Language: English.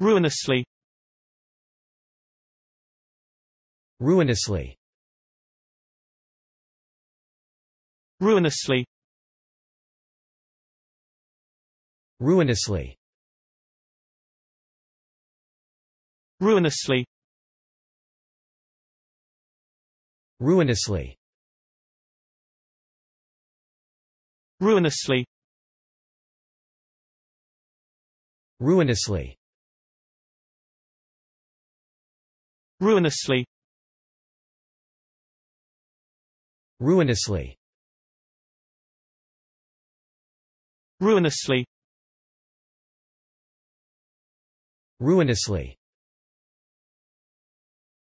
Ruinously Ruinously Ruinously Ruinously Ruinously Ruinously Ruinously Ruinously Ruinously Ruinously Ruinously Ruinously